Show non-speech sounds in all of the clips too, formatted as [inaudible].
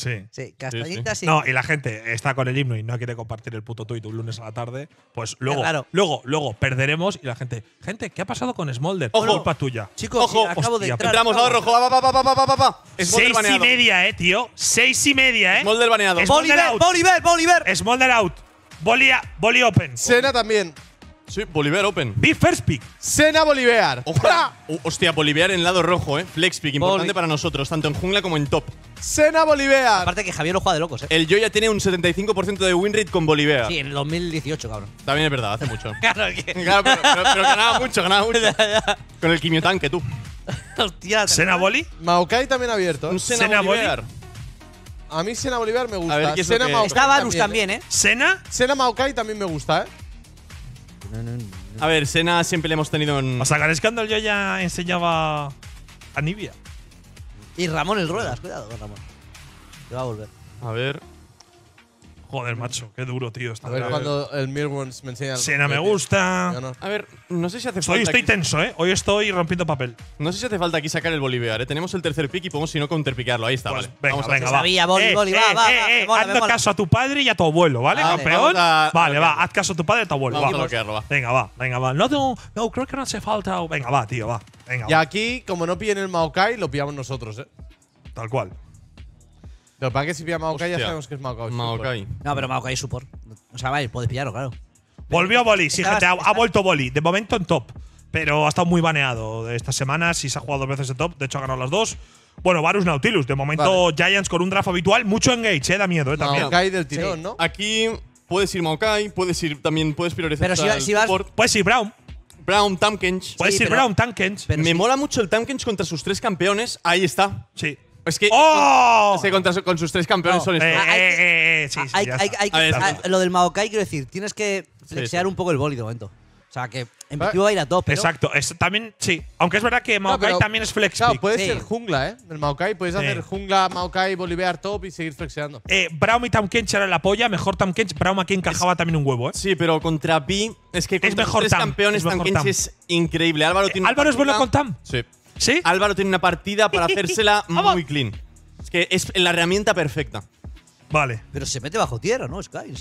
Sí. Sí, castañitas sí, y. No, y la gente está con el himno y no quiere compartir el puto tuit un lunes a la tarde. Pues luego, luego, luego perderemos y la gente. Gente, ¿qué ha pasado con Smolder? Ojo, culpa tuya. Chicos, Ojo. acabo de entrar. Entramos ahora rojo. Va, va, Seis y media, eh, tío. Seis y media, eh. Smolder baneado. Smolder out. Boliver, Boliver. Smolder out. Boli, boli open. Sena también. Sí, Bolivar Open. Be first pick. Sena Bolívar. Ojalá. hostia, Bolívar en lado rojo, ¿eh? Flex pick, importante para nosotros, tanto en jungla como en top. Sena Bolívar. Aparte que Javier lo juega de locos, ¿eh? El Joya tiene un 75% de win rate con Bolívar. Sí, en el 2018, cabrón. También es verdad, hace mucho. [laughs] claro, que... claro pero, ganaba mucho, ganaba mucho. [laughs] con el quimiotanque, tú. Hostia. ¿Sena Boli? Maokai también abierto. Sena, Bolívar. A mí Sena Bolívar me gusta. A ver, que Sena Maokai Está Varus eh. también, ¿eh? ¿Sena? Sena Maokai también me gusta, ¿eh? A ver, Sena siempre le hemos tenido en. O sea, yo ya enseñaba a Nibia. Y Ramón el Ruedas, cuidado Ramón. Se va a volver. A ver. Joder, macho, qué duro, tío. a ver cuando el Mirwans me enseña. no me gusta. A ver, no sé si hace falta. Hoy estoy tenso, ¿eh? Hoy estoy rompiendo papel. No sé si hace falta aquí sacar el Bolivia, ¿eh? Tenemos el tercer pick y podemos, si no, counterpiquearlo. Ahí está, pues vale. Venga, Vamos venga, va. Sabía, eh, caso a tu padre y a tu abuelo, ¿vale, campeón? vale, va. Haz caso a tu padre y a tu abuelo. Venga, va. Venga, va. No, no, no, creo que no hace falta. Venga, va, tío, va. Venga, y aquí, como no pillen el Maokai, lo pillamos nosotros, ¿eh? Tal cual. Lo para que si pilla Maokai ya sabemos que es Maokai. No, pero Maokai es support. O sea, vale, puedes pillarlo, claro. Volvió Boli, sí, gente, ha, vuelto Boli. De momento en top. Pero ha estado muy baneado de estas semanas y se ha jugado dos veces en top. De hecho, ha ganado las dos. Bueno, Varus Nautilus. De momento, Giants con un draft habitual. Mucho engage, eh, da miedo, eh, también. Maokai del tirón, ¿no? Aquí puedes ir Maokai, puedes ir también, puedes priorizar Pero si support. Brown. Brown, Tamkench. puedes ir Brown, Tankens. Me mola mucho el Tamkench contra sus tres campeones. Ahí está. Sí. Es que ¡Oh! se contra, con sus tres campeones son estos. lo del Maokai, quiero decir, tienes que flexear un poco el boli de momento. O sea, que en ah. principio va a ir a top. Pero Exacto, también sí. Aunque es verdad que Maokai también es flex. Claro, puede ser jungla, ¿eh? El Maokai, puedes hacer jungla, Maokai, Bolivar top y seguir flexeando. Eh, Braum y Kench eran la polla, mejor Kench, Braum aquí encajaba también un huevo, ¿eh? Sí, pero contra Pi es que es mejor tres campeones es Kench es increíble. Álvaro tiene eh, Álvaro es bueno con Tam. Sí. ¿Sí? Álvaro tiene una partida para [laughs] hacérsela muy clean. Es que es la herramienta perfecta. Vale. Pero se mete bajo tierra, ¿no? Sky. [laughs]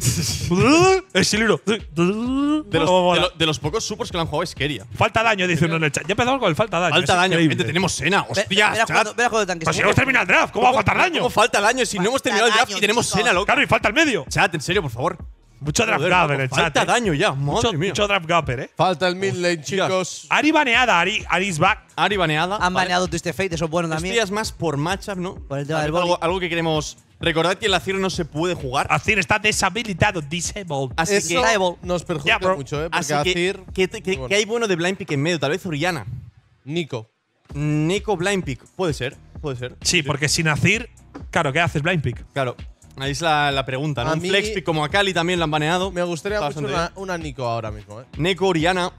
es el De los, pocos supers que lo han jugado es Keria. Falta daño, dice uno en el chat. Ya empezamos con el falta daño. Falta daño. tenemos Sena. Hostia. Hostias, chat. cuando- si no hemos terminado el draft, ¿cómo va daño? falta daño Si no hemos terminado el draft y tenemos Sena, loco. Claro, y falta el medio. Chat, en serio, por favor. Mucho draft gap en el chat. Falta eh. daño ya, mucho, Mucho draft gapper, ¿eh? Falta el mid lane, chicos. Ari baneada, Ari, is back. Ari baneada. Han baneado baneado este Fate, eso es bueno también. más por matchup, ¿no? algo, que queremos Recordad que el Azir no se puede jugar. Azir está deshabilitado, disabled. Así Eso que nos perjudica mucho, ¿eh? Porque Así Azir, ¿Qué que, hay bueno de Blind Pick en medio? Tal vez Oriana. Nico. Nico Blind Pick. Puede ser, puede ser. Sí, porque sin Azir, claro, ¿qué haces Blind Pick? Claro. Ahí es la, pregunta, ¿no? Un como a Cali también lo han baneado. Me gustaría una, Nico ahora mismo, ¿eh? Nico Oriana.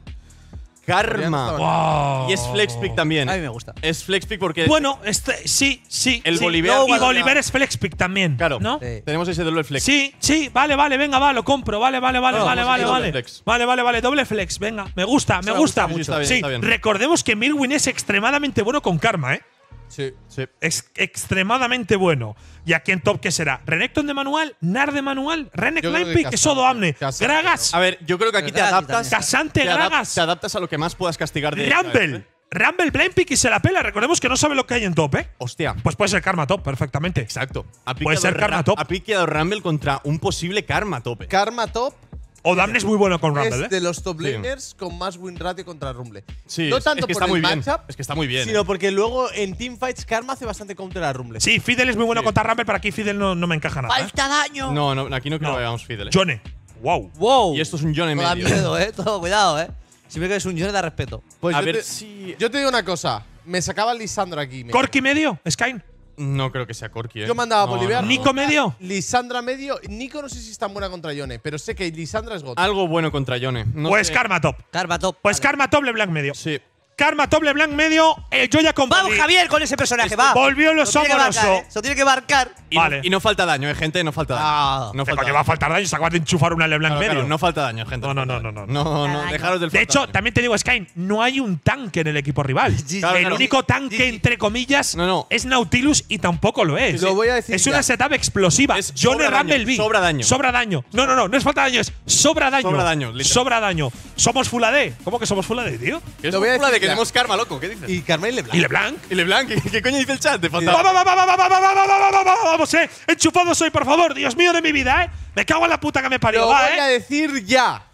Karma. Karma. Y es flexpick también. A mí me gusta. Es flexpick porque. Bueno, este, sí, sí. El sí. y es Flexpick también. Claro. ¿no? Tenemos ese doble flex. Sí, sí, vale, vale, venga, va, lo compro. Vale, vale, vale, vale, vale, vale. Vale, vale, vale, doble flex, venga. Me gusta, me gusta mucho. recordemos que Milwin es extremadamente bueno con karma, ¿eh? Sí. sí. Es extremadamente bueno. Y aquí en top, ¿qué será? ¿Renekton de manual? ¿Nar de manual? ¿Renek blind pick? Sodo Amne? ¿Gragas? A ver, yo creo que aquí te adaptas. ¿Casante Gragas? Te adaptas a lo que más puedas castigar de Rumble. ¿eh? Rumble, Blind Pick y se la pela. Recordemos que no sabe lo que hay en top, ¿eh? Hostia. Pues puede ser Karma Top, perfectamente. Exacto. puede ser Karma Top. Ha piqueado Rumble contra un posible Karma Top. ¿eh? Karma Top o Damn es muy bueno con Rumble. Es ¿eh? de los top laners con más win ratio contra Rumble. Sí, no tanto porque por está el muy matchup, es que está muy bien. Sino ¿eh? porque luego en teamfights Karma hace bastante counter a Rumble. Sí, Fidel es muy bueno contra Rumble, pero aquí Fidel no, me encaja nada. ¡Falta ¿eh? daño! No, aquí no creo que veamos Fidel. Eh. Johnny. Wow. Wow. Y esto es un Johnny medio. Da miedo, eh. Todo cuidado, eh. ve que es un Johnny da respeto. Pues a ver si… Yo te digo una cosa. Me sacaba Lisandro aquí. ¿Corki ¿Corky medio? ¿Skyne? No creo que sea Corky, ¿eh? Yo mandaba a ¿Nico medio? Lisandra medio. Nico no sé si es tan buena contra Yone, pero sé que Lisandra es Algo bueno contra Yone. pues es Karma Top. Karma Top. Pues Karma Top, LeBlanc medio. Sí. Karma, doble blanc medio, eh, yo ya con Vamos, Javier, con ese personaje, este, va. Volvió los lo tiene, eh, tiene que marcar. Y, vale. no, y no falta daño, ¿eh, gente, no falta daño. Ah. no va a faltar daño? Se acaba de enchufar una Leblanc medio. no falta daño, gente. No, no, no, no. No, no, dejaros del De hecho, también te digo, Sky, no hay un tanque en el equipo rival. [laughs] el único tanque, entre comillas, es Nautilus y tampoco lo es. Lo voy a decir. Es una setup explosiva. Es el Sobra daño. Sobra daño. No, no, no, no es falta daño, es sobra daño. Sobra daño. Sobra daño. Somos Full AD. ¿Cómo que somos Full AD, tío? Lo voy a decir tenemos Karma, loco. ¿Qué dices? Y y Leblanc. ¿Y Leblanc? ¿Y Leblanc? ¿Qué coño dice el chat? Vamos, eh. Enchufado soy, por favor. Dios mío de mi vida, eh. Me cago en la puta que me parió. Lo voy a decir ya.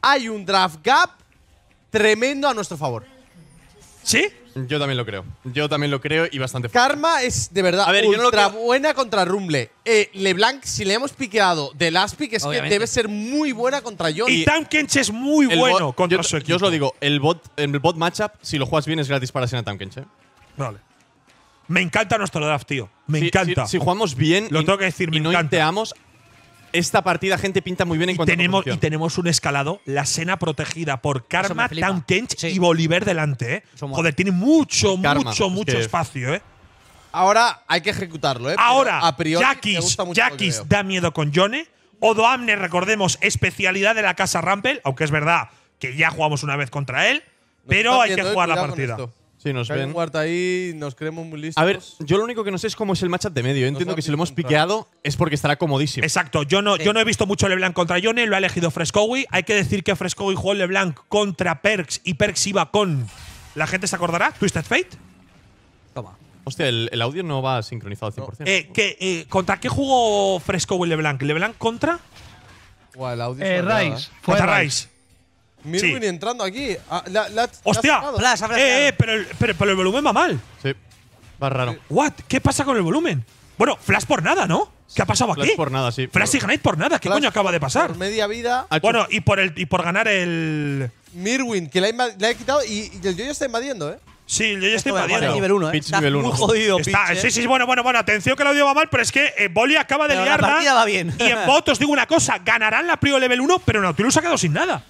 Hay un draft gap tremendo a nuestro favor. ¿Sí? Yo también lo creo. Yo también lo creo y bastante fuerte. Karma es de verdad A buena contra Rumble. Eh, LeBlanc, si le hemos piqueado de last pick, es que debe ser muy buena contra yo. Y Tankench es muy bueno contra yo, Yo os lo digo, el bot, el bot matchup, si lo juegas bien, es gratis para Sina Tankench. Eh. Vale. Me encanta nuestro draft, tío. Me encanta. Si, jugamos bien Lo y, tengo que decir, no encanta esta partida, gente, pinta muy bien en y tenemos, Y tenemos un escalado, la cena protegida por Karma, Town y Bolívar delante. ¿eh? Joder, tiene mucho, mucho, mucho espacio, ¿eh? Ahora hay que ejecutarlo, ¿eh? Ahora, a Jackis, da miedo con Johnny. Odo recordemos, especialidad de la casa Rampel, aunque es verdad que ya jugamos una vez contra él. pero hay que ¿eh? jugar la partida. Sí, nos ven. cuarta ahí, nos creemos muy listos. A ver, yo lo único que no sé es cómo es el matchup de medio. entiendo que si lo hemos piqueado es porque estará comodísimo. Exacto, yo no, yo no he visto mucho LeBlanc contra Yone, lo ha elegido Frescowi. Hay que decir que Frescowi jugó LeBlanc contra Perks y Perks iba con. ¿La gente se acordará? ¿Twisted Fate? Toma. Hostia, el, audio no va sincronizado al 100%. Eh, eh, ¿Contra qué jugó Frescowi LeBlanc? ¿LeBlanc contra? el audio eh, Rice. ¿eh? contra Rice. Mirwin entrando aquí. Ah, la, ¡Hostia! eh, eh, pero, el, pero, el volumen va mal. Sí. Va raro. ¿What? ¿Qué pasa con el volumen? Bueno, Flash por nada, ¿no? ¿Qué ha pasado aquí? Flash por nada, sí. Flash Ignite por nada. ¿Qué coño acaba de pasar? Por media vida. Bueno, y por, el, y por ganar el… Mirwin, que le ha, quitado y, y el Yoyo está invadiendo, ¿eh? Sí, yo ya estoy invadiendo. nivel 1, ¿eh? está nivel Muy jodido, Sí, ¿eh? sí, bueno, bueno, bueno. Atención que el audio va mal, pero es que eh, Boli acaba de liarla. La partida va bien. Y en bot [laughs] os digo una cosa. Ganarán la Prio Level 1, pero Nautilus ha quedado sin nada.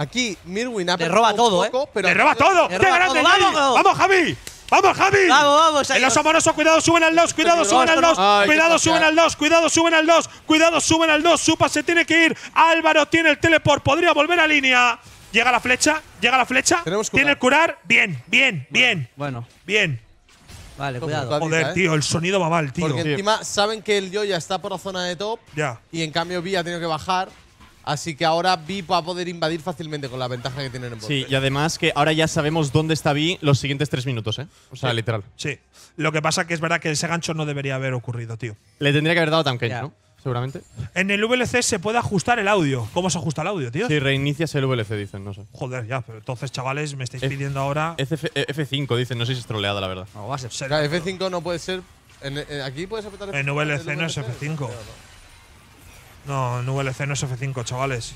Aquí Mirwin ha Te roba todo, ¿eh? roba todo! ¡Qué grande, ¡Vamos, Javi! ¡Vamos, Javi! ¡Vamos, vamos! En los amorosos, cuidado, suben al 2, cuidado, suben al 2, cuidado, suben al 2, cuidado, suben al 2, cuidado, suben al 2, Supa se tiene que ir, Álvaro tiene el teleport, podría volver a línea. Llega la flecha, llega la flecha, tiene el curar, bien, bien, bien. Bueno. Bien. Vale, cuidado. Joder, ¿eh? tío, el sonido va mal, tío. Porque encima saben que el Yo ya está por la zona de top. Ya. Y en cambio Villa ha tenido que bajar. Así que ahora Vi va a poder invadir fácilmente con la ventaja que tienen en Sí, y además que ahora ya sabemos dónde está Vi los siguientes tres minutos, ¿eh? O sea, literal. Sí. Lo que pasa que es verdad que ese gancho no debería haber ocurrido, tío. Le tendría que haber dado tanque, ¿no? Seguramente. En el VLC se puede ajustar el audio. ¿Cómo se ajusta el audio, tío? Si reinicias el VLC, dicen, no sé. Joder, ya, pero entonces, chavales, me estáis pidiendo ahora. F 5 dicen, no sé si es troleada, la verdad. No, va a ser. F5 no puede ser. Eh, aquí puedes apretar F5. En VLC no es F5. No, en VLC no es F5, chavales.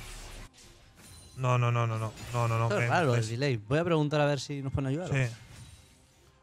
No, no, no, no, no, no, no. es raro el delay. Voy a preguntar a ver si nos pueden ayudar. Sí.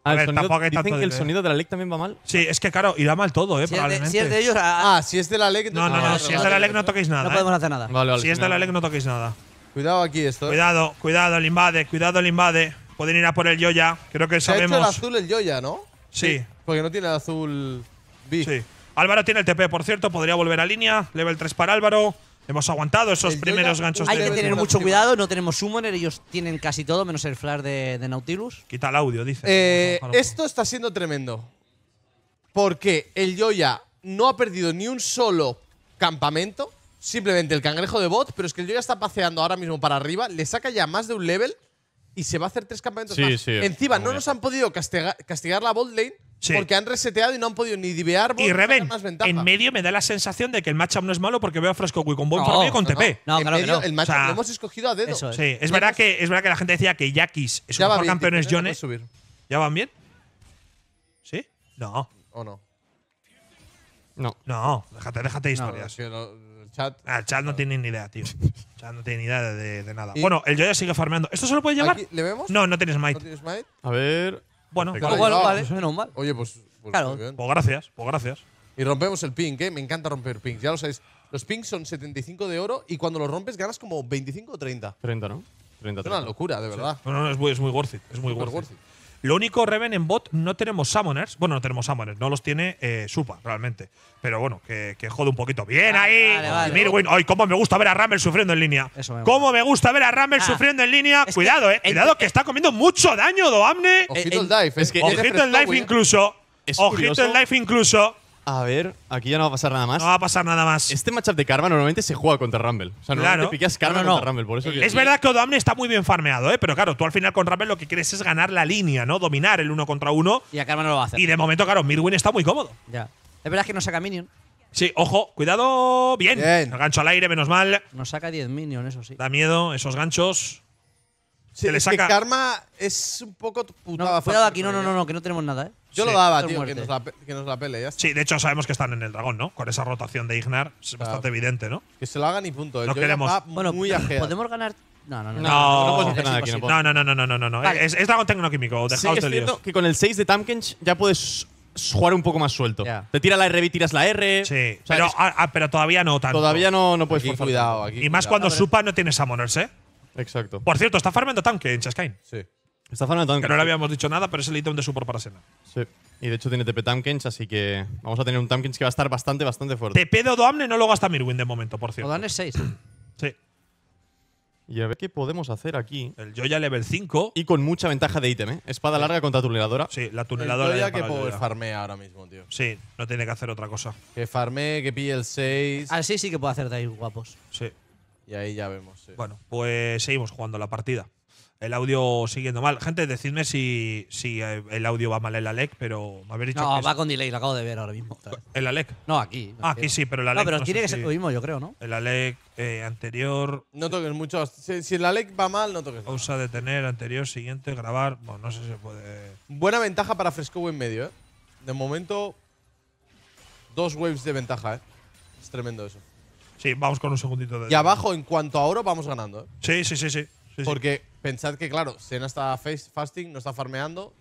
Ah, a ver, dicen que el sonido de la leg también va mal. Sí, es que claro, irá mal todo, eh, si probablemente. Es de, ellos… Ah, ah, si es de la leg. No, no, no, no, no si es de la LEC no toquéis nada. No eh. podemos hacer nada. Vale, vale, si es de la LEC no toquéis nada. Cuidado aquí esto. Eh. Cuidado, cuidado el invade, cuidado el invade. Pueden ir a por el Yoya, creo que sabemos… Se ha hecho el azul el Yoya, ¿no? Sí. Porque no tiene el azul B. Sí. Álvaro tiene el TP, por cierto, podría volver a línea. Level 3 para Álvaro. Hemos aguantado esos primeros ganchos. Hay que tener mucho cuidado, no tenemos Summoner, ellos tienen casi todo, menos el flash de, Nautilus. Quita el audio, dice. Eh, esto está siendo tremendo. Porque el Yoya no ha perdido ni un solo campamento, simplemente el cangrejo de bot, pero es que el Yoya está paseando ahora mismo para arriba, le saca ya más de un level y se va a hacer tres campamentos más. Encima, no nos han podido castigar, la bold lane porque han reseteado y no han podido ni divear Y Reven, más en medio me da la sensación de que el matchup no es malo porque veo a Fresco con buen por con TP. No, claro El matchup lo hemos escogido a dedo. Es. Sí, es verdad, que, es verdad que la gente decía que Yakis es un mejor campeón, es Johnny. ¿Ya van bien? ¿Sí? No. ¿O no? No. No, déjate, déjate historias chat. Ah, el chat no tiene ni idea, tío. [laughs] chat no tiene ni idea de, de- nada. bueno, el joya sigue farmeando. ¿Esto se lo puede llevar? ¿Le vemos? No, no tienes ¿No Might. tienes A ver. Bueno, claro, ah, Vale, menos mal. Oye, pues, pues Claro. pues gracias, pues gracias. Y rompemos el ping, ¿eh? Me encanta romper pings, ya lo sabéis. Los pings son 75 de oro y cuando los rompes ganas como 25 o 30. 30, ¿no? 30, Es una locura, de verdad. No, no, no, es muy, es worth it. Es muy worth it. Lo único, Reven, en bot no tenemos summoners. Bueno, no tenemos summoners, no los tiene eh, Supa, realmente. Pero bueno, que, que jode un poquito. ¡Bien ahí! Mirwin, ¡ay, cómo me gusta ver a Rumble sufriendo en línea! ¡Cómo me gusta ver a Rumble ah, sufriendo en línea! Cuidado, eh. Cuidado, que eh, está comiendo mucho daño, Doamne. Ojito el eh, eh, dive. Es que Ojito dive incluso. Ojito el dive incluso. A ver, aquí ya no va a pasar nada más. No va a pasar nada más. Este matchup de Karma normalmente se juega contra Rumble. O sea, normalmente Karma contra Rumble. Por eso es verdad que Odomne está muy bien farmeado, ¿eh? Pero claro, tú al final con Rumble lo que quieres es ganar la línea, ¿no? Dominar el uno contra uno. Y a Karma no lo va a hacer. Y de momento, claro, Midwin está muy cómodo. Ya. Es verdad que no saca minion. Sí, ojo, cuidado. Bien. No gancho al aire, menos mal. Nos saca 10 minion, eso sí. Da miedo esos ganchos le saca. Es que karma es un poco putada. No, aquí, no, no, no, que no tenemos nada, ¿eh? Yo lo daba, tío, que nos, la, que pelea. Ya Sí, de hecho sabemos que están en el dragón, ¿no? Con esa rotación de Ignar es bastante evidente, ¿no? Que se lo hagan y punto. no queremos. bueno, muy podemos ganar. No, no, no. No, no, no, no, no, no, no, no, no, no. Es, es, dragón tecnoquímico, dejaos sí, que con el 6 de Tamkench ya puedes jugar un poco más suelto. Te tira la RB, tiras la R. Sí, pero, ah, ah, pero, todavía no tanto. Todavía no, no puedes aquí, Cuidado, aquí, y más cuando Supa no tienes Summoners, ¿eh? Exacto. Por cierto, está farmando tanque en Sí. Está farmando tanque. Que no le habíamos dicho nada, pero es el ítem de support para sena Sí. Y de hecho tiene TP Tamkins, así que vamos a tener un Tankens que va a estar bastante, bastante fuerte. Te pedo Odoamne no lo gasta Mirwin de momento, por cierto. dan es 6. sí. Y a ver qué podemos hacer aquí. El Joya level 5. Y con mucha ventaja de ítem, ¿eh? Espada larga contra tuneladora. Sí, la tuneladora. que puedo farmear ahora mismo, tío. Sí, no tiene que hacer otra cosa. Que farmee, que pille el 6. Así 6 sí que puedo hacer de ahí, guapos. Sí. Y ahí ya vemos. Bueno, pues seguimos jugando la partida. El audio siguiendo mal. Gente, decidme si, eh, el audio va mal en la LEC, pero me habéis dicho. No, va con delay, lo acabo de ver ahora mismo. ¿En la LEC? No, aquí. Ah, aquí sí, pero la LEC. No, pero tiene que ser lo mismo, yo creo, ¿no? En la LEC eh, anterior. No toques mucho. Si, la LEC va mal, no toques. Pausa, detener, anterior, siguiente, grabar. Bueno, no sé si se puede. Buena ventaja para Fresco en medio, ¿eh? De momento, dos waves de ventaja, ¿eh? Es tremendo eso. Sí, vamos con un segundito de. Y abajo, en cuanto a oro, vamos ganando. ¿eh? Sí, sí, sí, sí, Porque pensad que, claro, Sena está fasting, no está farmeando.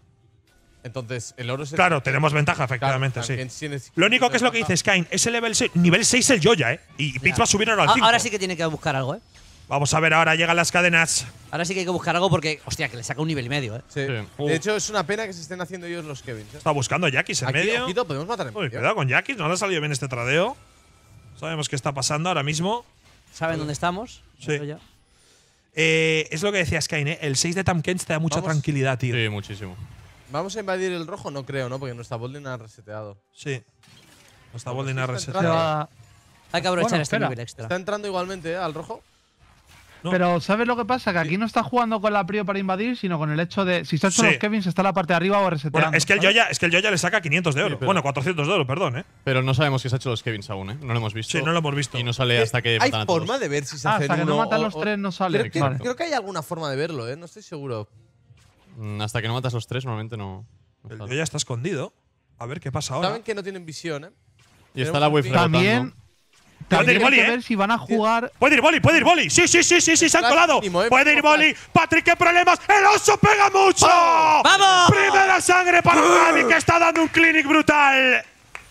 Entonces, el oro es Claro, tenemos ventaja, efectivamente, sí. Lo único que es lo que dice Skyne, ese level 6, nivel 6 el Joya, ¿eh? Y Pitch va a subir ahora al 5. Ahora sí que tiene que buscar algo, ¿eh? Vamos a ver, ahora llegan las cadenas. Ahora sí que hay que buscar algo porque, hostia, que le saca un nivel y medio, ¿eh? Sí. De hecho, es una pena que se estén haciendo ellos los Kevins. ¿eh? Está buscando Jackis en medio. podemos matar en cuidado con Jackis, no le ha salido bien este tradeo. Sabemos qué está pasando ahora mismo. ¿Saben dónde estamos? Sí. Eh, es lo que decía Skyne, ¿eh? el 6 de Tamkens te da mucha tranquilidad, tío. Sí, muchísimo. ¿Vamos a invadir el rojo? No creo, ¿no? Porque nuestra Boldin ha reseteado. Sí. Nuestra Boldin ha reseteado. Hay que aprovechar este extra. Está entrando igualmente ¿eh? al rojo. Pero ¿sabes lo que pasa? Que aquí no está jugando con la prio para invadir, sino con el hecho de si se ha hecho los Kevins está la parte de arriba o reseteando. es que el Yoya, es que le saca 500 de oro. bueno, 400 de oro, perdón, ¿eh? Pero no sabemos si se ha hecho los Kevins aún, ¿eh? No lo hemos visto. Sí, no lo hemos visto. Y no sale eh, hasta que forma de ver si se ah, hasta que no matan los tres no sale. Creo que, hay alguna forma de verlo, ¿eh? No estoy seguro. Mm, hasta que no matas los tres normalmente no. el Yoya está escondido. A ver qué pasa ahora. Saben que no tienen visión, ¿eh? Y está la wave También Puede ir boli, ¿eh? si van a jugar. Puede ir boli, Sí, sí, sí, sí, se han colado. Puede ir boli. Patrick, qué problemas. El oso pega mucho. ¡Oh! ¡Vamos! Primera sangre para Javi que está dando un clinic brutal.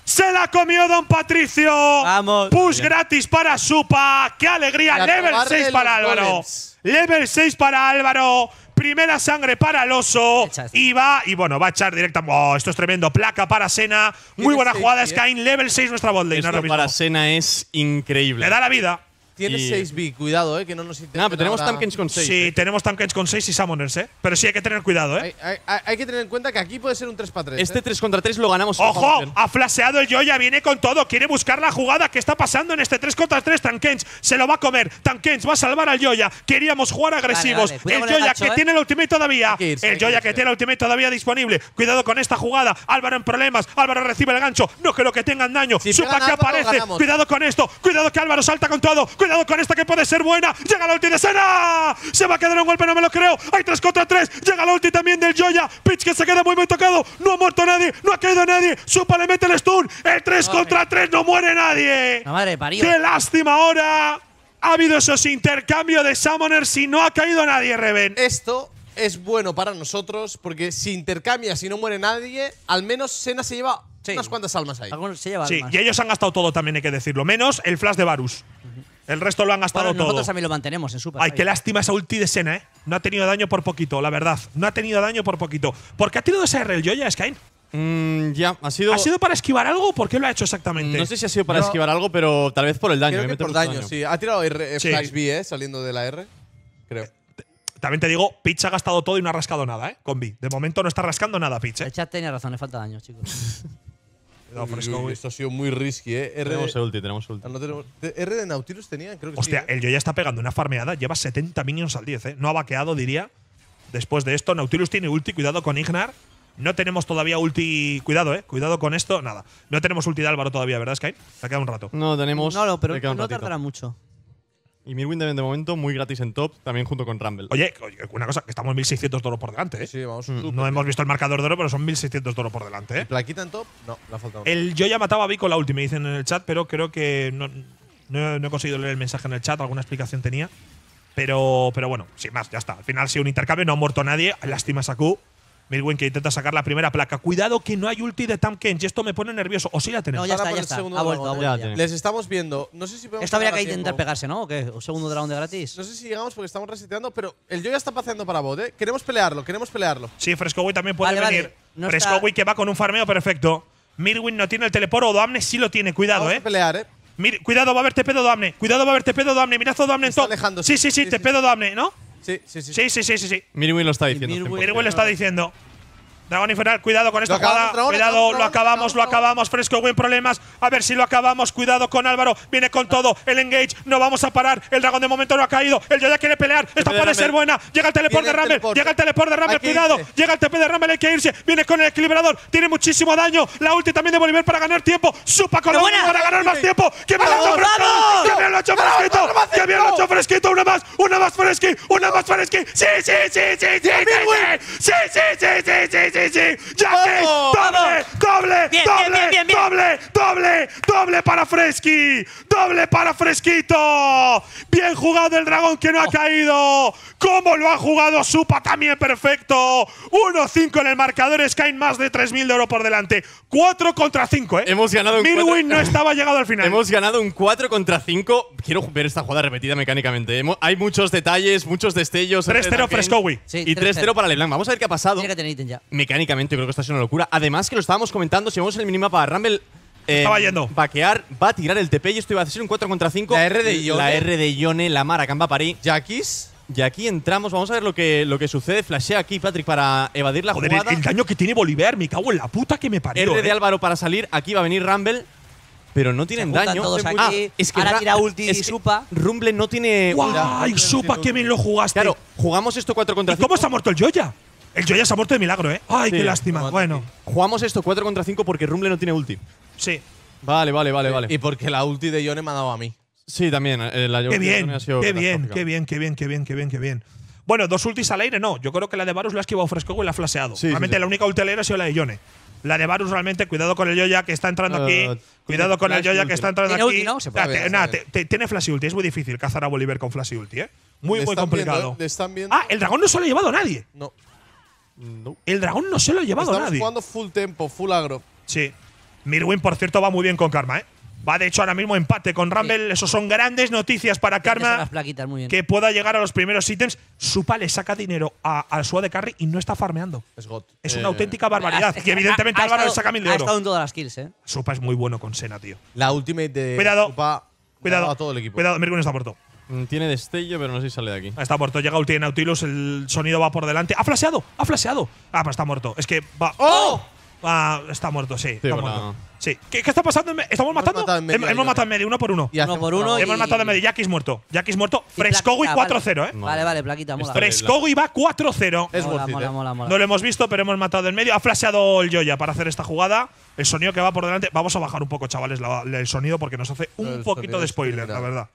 Se la comió Don Patricio. Vamos. Push gratis para Supa. ¡Qué alegría! Level 6 para Álvaro. Level 6 para Álvaro primera sangre para el oso. Y va, y bueno, va a echar directamente. Oh, esto es tremendo. Placa para Sena. Muy buena jugada. Sky eh. level 6 nuestra botlane. Esto para Sena es increíble. Le da la vida. Tienes 6B, cuidado, eh, que no nos interesa Nada, pero tenemos Tankens con 6. Sí, eh. tenemos Tankens con 6 y Summoners, ¿eh? Pero sí hay que tener cuidado, ¿eh? Hay, que tener en cuenta que aquí puede ser un 3 para 3 Este 3 eh. contra 3 lo ganamos. ¡Ojo! Ha flaseado el Joya, viene con todo. Quiere buscar la jugada. ¿Qué está pasando en este 3 contra 3? Tankens se lo va a comer. Tankens va a salvar al Joya. Queríamos jugar agresivos. el Joya que tiene el ultimate todavía. el que tiene el ultimate todavía disponible. Cuidado con esta jugada. Álvaro en problemas. Álvaro recibe el gancho. No creo que tengan daño. Si Supa que aparece. Cuidado con esto. Cuidado que Álvaro salta con todo. Cuidado con esta que puede ser buena. Llega la ulti de Sena. Se va a quedar un golpe, no me lo creo. Hay 3 contra 3. Llega la ulti también del Joya. Pitch que se queda muy, muy tocado. No ha muerto nadie. No ha caído nadie. Supa le mete el stun. El 3 contra 3. No muere nadie. madre parió. Qué lástima ahora. Ha habido esos intercambios de Summoners y no ha caído nadie, Reven. Esto es bueno para nosotros porque si intercambia, si no muere nadie, al menos Sena se lleva unas cuantas almas ahí. sí, y ellos han gastado todo también, hay que decirlo. Menos el flash de Varus. El resto lo han gastado todo. nosotros también lo mantenemos en Super. Ay, qué lástima esa ulti de Sena, ¿eh? No ha tenido daño por poquito, la verdad. No ha tenido daño por poquito. ¿Por qué ha tirado ese el Joya, Skyne? Mmm… ya, ha sido. ¿Ha sido para esquivar algo? ¿Por qué lo ha hecho exactamente? No sé si ha sido para esquivar algo, pero tal vez por el daño. por daño, sí. Ha tirado R Flash B, ¿eh? Saliendo de la R. Creo. Eh, también te digo, Pitch ha gastado todo y no ha rascado nada, ¿eh? Con De momento no está rascando nada, Pitch. ¿eh? El tenía razón, le falta daño, chicos. [laughs] Esto ha sido muy risky, ¿eh? tenemos el ulti, tenemos ulti. Ah, R de Nautilus tenía? creo que Hostia, ¿eh? el Yo ya está pegando una farmeada. Lleva 70 minions al 10, ¿eh? No ha vaqueado, diría. Después de esto, Nautilus tiene ulti. Cuidado con Ignar. No tenemos todavía ulti. Cuidado, eh. Cuidado con esto. Nada. No tenemos ulti de Álvaro todavía, ¿verdad, Sky? Se ha quedado un rato. No, tenemos. No, no pero no tardará mucho. Y Mirwin de momento muy gratis en top, también junto con Rumble. Oye, una cosa, que estamos 1600 oro por delante. ¿eh? Mm. No hemos visto el marcador de oro, pero son 1600 oro por delante. ¿eh? ¿Plaquita en top? No, la ha faltado. yo ya mataba a Vico la última dicen en el chat, pero creo que no, he conseguido leer el mensaje en el chat, alguna explicación tenía. Pero, pero bueno, sin más, ya está. Al final, si un intercambio, no ha muerto nadie. Lástima Saku, Mirwin que intenta sacar la primera placa. Cuidado que no hay ulti de Tam Kench. Esto me pone nervioso. O sí la tenemos. No, ya está, ya está. Ha vuelto, Les estamos viendo. No sé si Esto habría que intentar pegarse, ¿no? ¿O qué? ¿Un segundo round de gratis? No sé si llegamos porque estamos reseteando, pero el yo ya está paseando para bot, ¿eh? Queremos pelearlo, queremos pelearlo. Sí, Frescowi también puede venir. que va con un farmeo perfecto. Mirwin no tiene el teleporo, Doamne sí lo tiene. Cuidado, ¿eh? pelear, ¿eh? cuidado, va a haber pedo Doamne. Cuidado, va a haber pedo Doamne. Mirazo Doamne en Sí, sí, sí, Te pedo Doamne, ¿no? Sí, sí, sí. Sí, sí, lo está diciendo. Mirwin lo está diciendo. Dragón Infernal, cuidado con esto. cuidado, lo acabamos, lo acabamos. Fresco, buen problemas. A ver si lo acabamos. Cuidado con Álvaro. Viene con todo. El engage. No vamos a parar. El dragón de momento no ha caído. El ya quiere pelear. Esta puede ser buena. Llega el teleport de Rammel. Llega el teleport de Rammel. Cuidado. Llega el TP de Rammel. Hay que irse. Viene con el equilibrador. Tiene muchísimo daño. La ulti también de Bolívar para ganar tiempo. Supa con la para ganar más tiempo. ¡Qué bien lo ha hecho Fresquito! ¡Qué bien lo ha hecho Fresquito! ¡Una más! ¡Una más Fresqui! ¡Una más Fresqui! ¡Sí, sí, sí, sí! ¡Sí, sí, sí! ¡Sí, sí, sí, sí! sí, doble, doble, doble, doble, doble, para Fresky! Doble para Fresquito. Bien jugado el dragón que no ha oh. caído. ¿Cómo lo ha jugado Supa también perfecto? 1-5 en el marcador. Sky más de 3.000 de oro por delante. 4 contra 5, ¿eh? Hemos ganado un no estaba llegado al final. Hemos ganado un 4 contra 5. Quiero ver esta jugada repetida mecánicamente. ¿eh? Hay muchos detalles, muchos destellos. 3-0 Frescowi. Y 3-0 para LeBlanc. Vamos a ver qué ha pasado. ya mecánicamente creo que está siendo una locura. Además que lo estábamos comentando, si vamos en el minimapa, Rumble eh, Estaba Vaquear, va a tirar el TP y esto iba a ser un 4 contra 5. La R de Ione. La R de Ione, la camba París. Jackis. Y aquí entramos, vamos a ver lo que, lo que sucede. Flashea aquí Patrick para evadir la jugada. El, daño que tiene Bolivar, me cago en la puta que me parió. R de eh. Álvaro para salir, aquí va a venir Rumble. Pero no tienen daño. Ah, es Ahora tira ulti Supa. Rumble no tiene. ¡Guau! Supa, qué bien lo jugaste. Claro, jugamos esto 4 contra 5. ¿Y cómo está muerto el Joya? El eh, Joya se ha muerto de milagro, ¿eh? Ay, qué lástima. Bueno. Jugamos esto 4 contra 5 porque Rumble no tiene ulti. Sí. Vale, vale, vale, vale. Y porque la ulti de Yone me ha dado a mí. Sí, también. Eh, qué bien, qué bien, qué bien, qué bien, qué bien, qué bien, bien. Bueno, dos ultis al aire no. Yo creo que la de Varus la ha esquivado fresco y la ha flaseado. realmente la única ulti al aire ha sido la de Yone. La de Varus realmente, cuidado con el joya que está entrando aquí. Eh, cuidado con el joya que está entrando aquí. no? Se puede tiene flash ulti, es muy difícil cazar a Bolívar con flash y ulti, ¿eh? Muy, muy complicado. Ah, el dragón no se lo ha llevado a nadie. No. El dragón no se lo ha llevado Estamos jugando full tempo, full agro. Sí. Mirwin, por cierto, va muy bien con Karma, ¿eh? Va de hecho ahora mismo empate con Rumble. Eso son grandes noticias para Karma. muy bien. Que pueda llegar a los primeros ítems. Supa le saca dinero al suave de Carry y no está farmeando. Es Es una eh, auténtica barbaridad. [laughs] Y evidentemente Álvaro le saca mil de oro. Ha estado en todas las kills, ¿eh? Supa es muy bueno con Sena, tío. La ultimate de Cuidado. Supa Cuidado. A todo el equipo. Cuidado, Mirwin está muerto. Mm, tiene destello, pero no sé si sale de aquí. Está muerto. Llega ulti Nautilus, el sonido va por delante. ¡Ha flasheado! ¡Ha flasheado! Ah, pero pues está muerto. Es que va… ¡Oh! ¡Oh! está muerto, sí. sí está ¿Qué, está pasando? ¿Estamos matando? Hemos matado en medio, uno por uno. Y uno por uno. Hemos matado en medio. Jackie es muerto. Jackie es muerto. Frescogui ah, 4-0, ¿eh? Vale, vale, plaquita, mola. Frescogui va 4-0. Es mola, No lo hemos visto, pero hemos matado en medio. Ha flasheado el Joya para hacer esta jugada. El sonido que va por delante. Vamos a bajar un poco, chavales, el sonido porque nos hace un poquito de spoiler, la verdad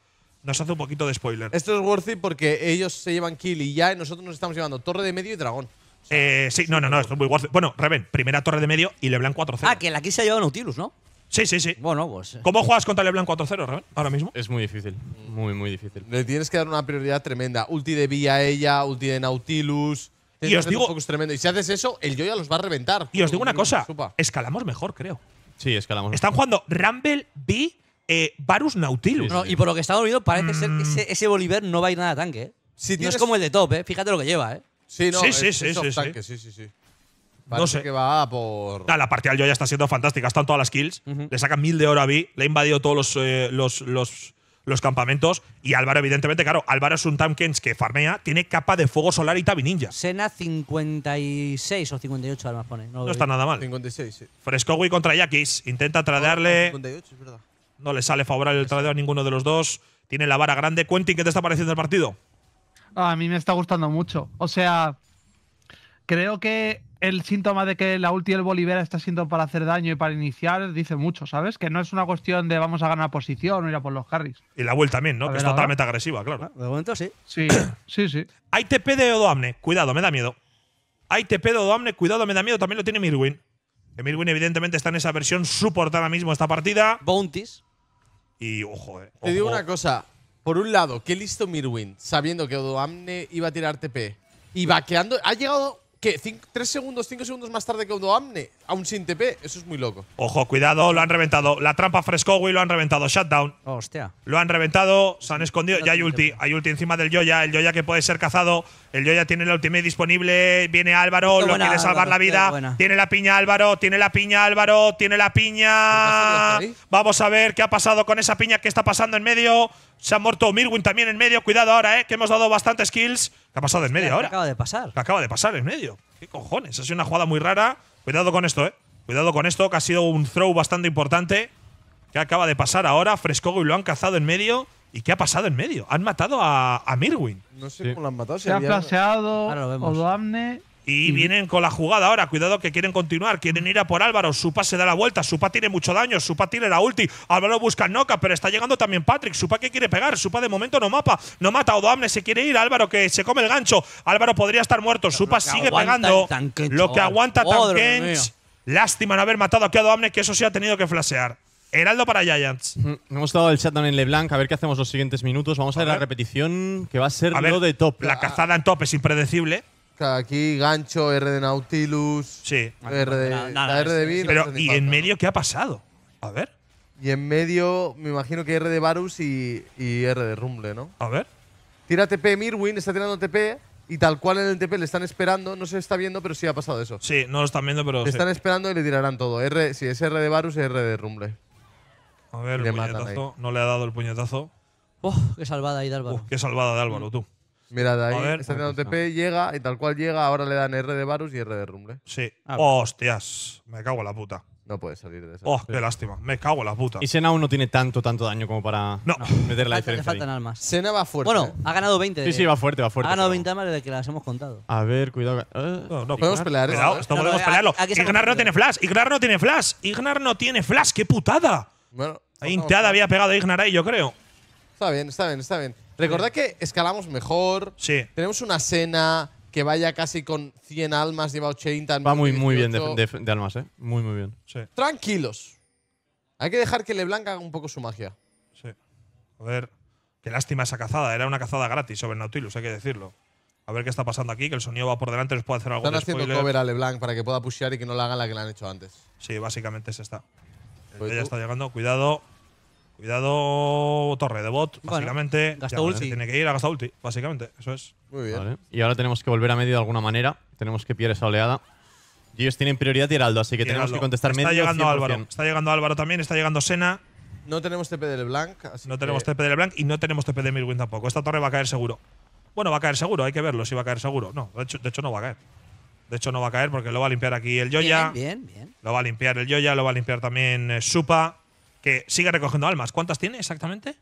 nos hace un poquito de spoiler. Esto es worthy porque ellos se llevan kill y ya, nosotros nos estamos llevando torre de medio y dragón. eh, sí, no, no, no, esto es muy worthy. Bueno, Reven, primera torre de medio y LeBlanc 4-0. Ah, que la aquí se ha llevado Nautilus, ¿no? Sí, sí, sí. Bueno, pues. Eh. ¿Cómo juegas contra LeBlanc 4-0, Reven, ahora mismo? Es muy difícil, muy, muy difícil. Le tienes que dar una prioridad tremenda. Ulti de vía a ella, ulti de Nautilus. Y os digo. Tremendo. Y si haces eso, el Joya los va a reventar. Y os digo una cosa: escalamos mejor, creo. Sí, escalamos. Están jugando Rumble, B eh, Varus Nautilus. y por lo que está viendo, parece ser que ese, mm. Bolívar no va a ir nada tanque. ¿eh? Si no es como el de top, ¿eh? fíjate lo que lleva. ¿eh? Sí, no, Sí, sí, es- sí, sé. que va por. La ya está siendo fantástica. Están todas las kills. Le sacan mil de oro a Vi. Le ha invadido todos eh, los, los, los- campamentos. Y Álvaro, evidentemente, claro, Álvaro es un Tamkens que farmea. Tiene capa de fuego solar y tabi ninja. Sena 56 o 58 además pone. No, No está nada mal. 56, sí. Frescowi contra Yakis. Intenta tradearle. 58, ah, es verdad. No le sale favorable el tradeo a ninguno de los dos. Tiene la vara grande. Quentin, ¿qué te está pareciendo el partido? Ah, a mí me está gustando mucho. O sea, creo que el síntoma de que la ulti del Bolivera está siendo para hacer daño y para iniciar dice mucho, ¿sabes? Que no es una cuestión de vamos a ganar posición o ir a por los carries. Y la vuelta también, ¿no? que es totalmente agresiva, claro. De momento sí. Sí, [coughs] sí, sí. Hay TP de Odoamne. Cuidado, me da miedo. Hay TP de Odoamne. Cuidado, me da miedo. También lo tiene Mirwin. Mirwin evidentemente, está en esa versión. suportada mismo esta partida. Bounties. Y ojo, eh, Te digo una cosa. Por un lado, qué listo Mirwin, sabiendo que Odoamne iba a tirar TP y vaqueando. Ha llegado ¿Qué? ¿Tres segundos, cinco segundos más tarde que amne Aún sin TP. Eso es muy loco. Ojo, cuidado, lo han reventado. La trampa will lo han reventado. Shutdown. hostia. Lo han reventado, se han escondido. Ya hay ulti. Hay ulti encima del Yoya. El Yoya que puede ser cazado. El Yoya tiene la ultimate disponible. Viene Álvaro, lo quiere salvar la vida. Tiene la piña Álvaro, tiene la piña Álvaro, tiene la piña. Vamos a ver qué ha pasado con esa piña que está pasando en medio. Se ha muerto Mirwin también en medio. Cuidado ahora, eh, que hemos dado bastantes kills. ¿Qué ha pasado en medio ahora? acaba de pasar. acaba de pasar en medio. ¿Qué cojones? Ha sido una jugada muy rara. Cuidado con esto, ¿eh? Cuidado con esto, que ha sido un throw bastante importante. Que acaba de pasar ahora. Frescogo y lo han cazado en medio. ¿Y qué ha pasado en medio? Han matado a, Mirwin. No sé cómo lo han matado. Se ha Odoamne. Y vienen con la jugada ahora. Cuidado que quieren continuar. Quieren ir a por Álvaro. Supa se da la vuelta. Supa tiene mucho daño. Supa tiene la ulti. Álvaro busca Noca, pero está llegando también Patrick. Supa que quiere pegar. Supa de momento no mapa. No mata. Odoamne se quiere ir. Álvaro que se come el gancho. Álvaro podría estar muerto. Supa sigue pegando. lo que aguanta Tankench. Lástima no haber matado aquí a Odoamne, que eso sí ha tenido que flashear. Heraldo para Giants. Hemos dado el chat en LeBlanc, a ver qué hacemos los siguientes minutos. Vamos a, ver la repetición, que va a ser lo de top. La cazada en top es impredecible aquí gancho, R de Nautilus. Sí. R de, R de Pero, ¿y en medio qué ha pasado? A ver. Y en medio, me imagino que R de Varus y, R de Rumble, ¿no? A ver. Tira TP Mirwin, está tirando TP. Y tal cual en el TP le están esperando, no se está viendo, pero sí ha pasado eso. Sí, no lo están viendo, pero. Le están esperando y le tirarán todo. R, sí, es R de Varus y R de Rumble. A ver, le No le ha dado el puñetazo. Uf, qué salvada ahí de Álvaro. qué salvada de Álvaro, mm. tú. Mirad ahí, ver. está TP, llega y tal cual llega, ahora le dan R de Varus y R de Rumble. Sí. Ah, Hostias. Me cago en la puta. No puede salir de esa. Oh, qué lástima. Me cago en la puta. Y Sena aún no tiene tanto, tanto daño como para No. meter la Falta- le diferencia. almas. Sena va fuerte. Bueno, ha ganado 20. Sí, sí, va fuerte, va fuerte. ha ganado 20 almas desde que las hemos contado. A ver, cuidado. No, ah, Podemos pelear ¿eh? Cuidado, esto podemos pelearlo. Ignar no tiene flash. Ignar no tiene flash. Ignar no tiene flash. ¡Qué putada! Bueno, Inteada había pegado a Ignar ahí, yo creo. Está bien, está bien, está bien. Recordad que escalamos mejor. Sí. Tenemos una cena que vaya casi con 100 almas, lleva 80. Va muy, muy bien de, almas, ¿eh? Muy, muy bien. Tranquilos. Hay que dejar que Leblanc haga un poco su magia. Sí. ver Qué lástima esa cazada. Era una cazada gratis sobre Nautilus, hay que decirlo. A ver qué está pasando aquí, que el sonido va por delante, les puede hacer algo Están haciendo cover a LeBlanc para que pueda pushear y que no la hagan la que le han hecho antes. Sí, básicamente es está ella pues está llegando, cuidado. Cuidado torre de bot, básicamente. Gasta ulti. Tiene que ir a gasta ulti, básicamente. Eso es. Muy bien. Y ahora tenemos que volver a medio de alguna manera. Tenemos que pillar esa oleada. Y Ellos tienen prioridad y Heraldo, así que tenemos que contestar está medio. Está llegando Álvaro. Está llegando Álvaro también. Está llegando Sena. No tenemos TP de Blanc. no tenemos TP de Blanc y no tenemos TP de Mirwin tampoco. Esta torre va a caer seguro. Bueno, va a caer seguro. Hay que verlo si va a caer seguro. No, de hecho, no va a caer. De hecho, no va a caer porque lo va a limpiar aquí el Yoya. Bien, bien, Lo va a limpiar el Yoya, lo va a limpiar también eh, Supa que sigue recogiendo almas. ¿Cuántas tiene exactamente?